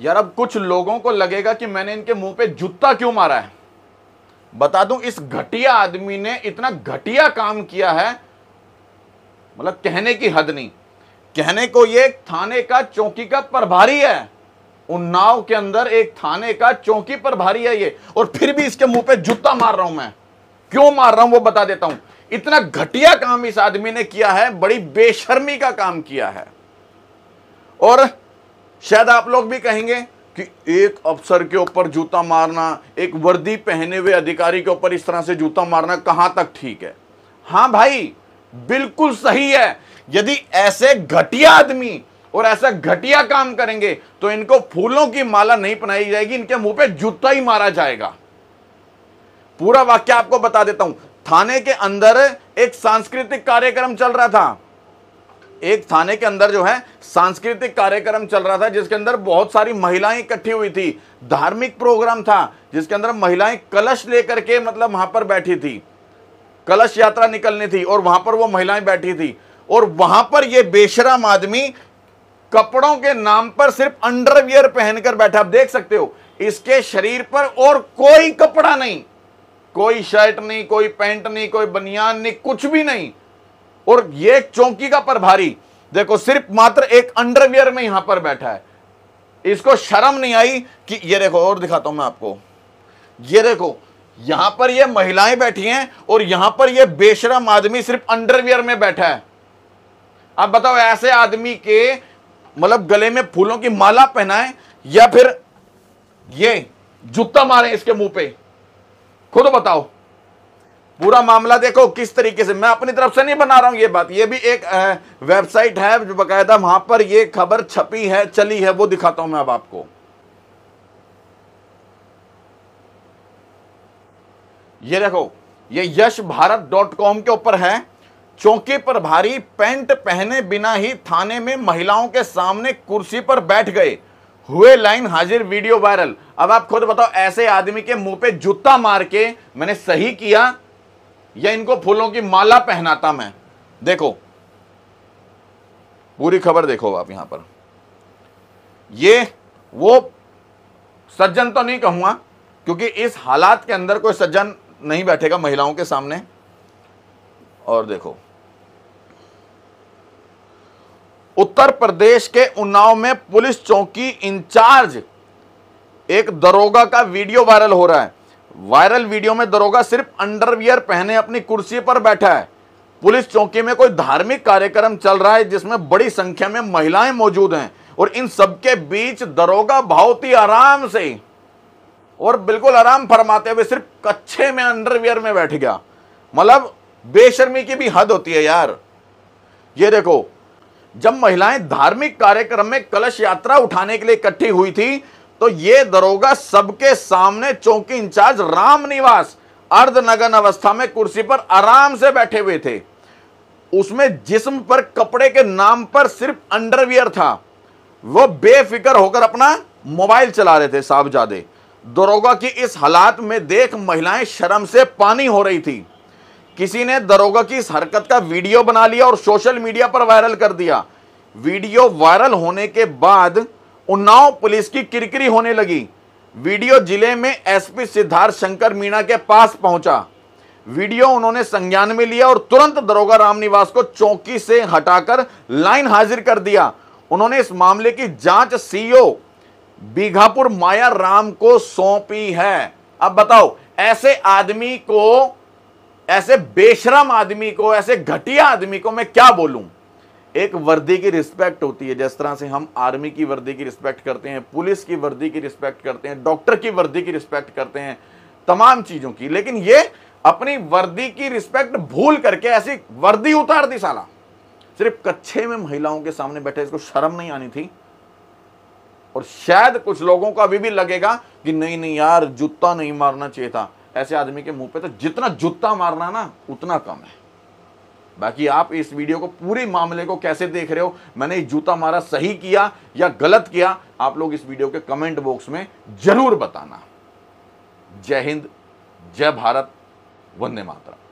यार अब कुछ लोगों को लगेगा कि मैंने इनके मुंह पे जूता क्यों मारा है बता दूं इस घटिया आदमी ने इतना घटिया काम किया है मतलब कहने की हद नहीं कहने को ये थाने का चौकी का प्रभारी है उन्नाव के अंदर एक थाने का चौकी प्रभारी है ये और फिर भी इसके मुंह पे जूता मार रहा हूं मैं क्यों मार रहा हूं वो बता देता हूं इतना घटिया काम इस आदमी ने किया है बड़ी बेशर्मी का काम किया है और शायद आप लोग भी कहेंगे कि एक अफसर के ऊपर जूता मारना एक वर्दी पहने हुए अधिकारी के ऊपर इस तरह से जूता मारना कहां तक ठीक है हां भाई बिल्कुल सही है यदि ऐसे घटिया आदमी और ऐसा घटिया काम करेंगे तो इनको फूलों की माला नहीं पहनाई जाएगी इनके मुंह पे जूता ही मारा जाएगा पूरा वाक्य आपको बता देता हूं थाने के अंदर एक सांस्कृतिक कार्यक्रम चल रहा था एक थाने के अंदर जो है सांस्कृतिक कार्यक्रम चल रहा था जिसके अंदर बहुत सारी महिलाएं इकट्ठी हुई थी धार्मिक प्रोग्राम था जिसके अंदर महिलाएं कलश लेकर के मतलब वहां पर बैठी थी कलश यात्रा निकलनी थी और वहां पर वो महिलाएं बैठी थी और वहां पर ये बेशरम आदमी कपड़ों के नाम पर सिर्फ अंडरवियर पहनकर बैठा आप देख सकते हो इसके शरीर पर और कोई कपड़ा नहीं कोई शर्ट नहीं कोई पैंट नहीं कोई बनियान नहीं कुछ भी नहीं और ये चौकी का प्रभारी देखो सिर्फ मात्र एक अंडरवियर में यहां पर बैठा है इसको शर्म नहीं आई कि ये देखो और दिखाता हूं मैं आपको ये देखो यहां पर ये महिलाएं बैठी हैं और यहां पर ये बेशरम आदमी सिर्फ अंडरवियर में बैठा है आप बताओ ऐसे आदमी के मतलब गले में फूलों की माला पहनाएं या फिर ये जूता मारे इसके मुंह पे खुद बताओ पूरा मामला देखो किस तरीके से मैं अपनी तरफ से नहीं बना रहा हूं ये बात ये भी एक वेबसाइट है जो बकायदा वहां पर ये खबर छपी है चली है वो दिखाता हूं मैं अब आपको ये देखो ये यश भारत डॉट कॉम के ऊपर है चौकी पर भारी पैंट पहने बिना ही थाने में महिलाओं के सामने कुर्सी पर बैठ गए हुए लाइन हाजिर वीडियो वायरल अब आप खुद बताओ ऐसे आदमी के मुंह पे जूता मार के मैंने सही किया या इनको फूलों की माला पहनाता मैं देखो पूरी खबर देखो आप यहां पर ये वो सज्जन तो नहीं कहूंगा क्योंकि इस हालात के अंदर कोई सज्जन नहीं बैठेगा महिलाओं के सामने और देखो उत्तर प्रदेश के उन्नाव में पुलिस चौकी इंचार्ज एक दरोगा का वीडियो वायरल हो रहा है वायरल वीडियो में दरोगा सिर्फ अंडरवियर पहने अपनी कुर्सी पर बैठा है पुलिस चौकी में कोई धार्मिक कार्यक्रम चल रहा है जिसमें बड़ी संख्या में महिलाएं मौजूद हैं और इन सबके बीच दरोगा ही आराम से और बिल्कुल आराम फरमाते हुए सिर्फ कच्छे में अंडरवियर में बैठ गया मतलब बेशर्मी की भी हद होती है यार ये देखो जब महिलाएं धार्मिक कार्यक्रम में कलश यात्रा उठाने के लिए इकट्ठी हुई थी तो ये दरोगा सबके सामने चौकी इंचार्ज राम निवास अर्धनगन अवस्था में कुर्सी पर आराम से बैठे हुए थे उसमें जिस्म पर कपड़े के नाम पर सिर्फ अंडरवियर था वो बेफिक्र होकर अपना मोबाइल चला रहे थे साहबजादे दरोगा की इस हालात में देख महिलाएं शर्म से पानी हो रही थी किसी ने दरोगा की इस हरकत का वीडियो बना लिया और सोशल मीडिया पर वायरल कर दिया वीडियो वायरल होने के बाद उन्नाव पुलिस की किरकिरी होने लगी वीडियो जिले में एसपी सिद्धार्थ शंकर मीणा के पास पहुंचा वीडियो उन्होंने संज्ञान में लिया और तुरंत दरोगा रामनिवास को चौकी से हटाकर लाइन हाजिर कर दिया उन्होंने इस मामले की जांच सीओ बीघापुर माया राम को सौंपी है अब बताओ ऐसे आदमी को ऐसे बेशरम आदमी को ऐसे घटिया आदमी को मैं क्या बोलूं एक वर्दी की रिस्पेक्ट होती है जिस तरह से हम आर्मी की वर्दी की रिस्पेक्ट करते हैं पुलिस की वर्दी की रिस्पेक्ट करते हैं डॉक्टर की वर्दी की रिस्पेक्ट करते हैं तमाम चीज़ों की लेकिन ये अपनी वर्दी की रिस्पेक्ट भूल करके ऐसी वर्दी उतार दी साला सिर्फ कच्छे में महिलाओं के सामने बैठे इसको शर्म नहीं आनी थी और शायद कुछ लोगों को अभी भी लगेगा कि नहीं नहीं यार जूता नहीं मारना चाहिए था ऐसे आदमी के मुंह पे तो जितना जूता मारना ना उतना कम है बाकी आप इस वीडियो को पूरे मामले को कैसे देख रहे हो मैंने जूता मारा सही किया या गलत किया आप लोग इस वीडियो के कमेंट बॉक्स में जरूर बताना जय हिंद जय भारत वंदे मातरम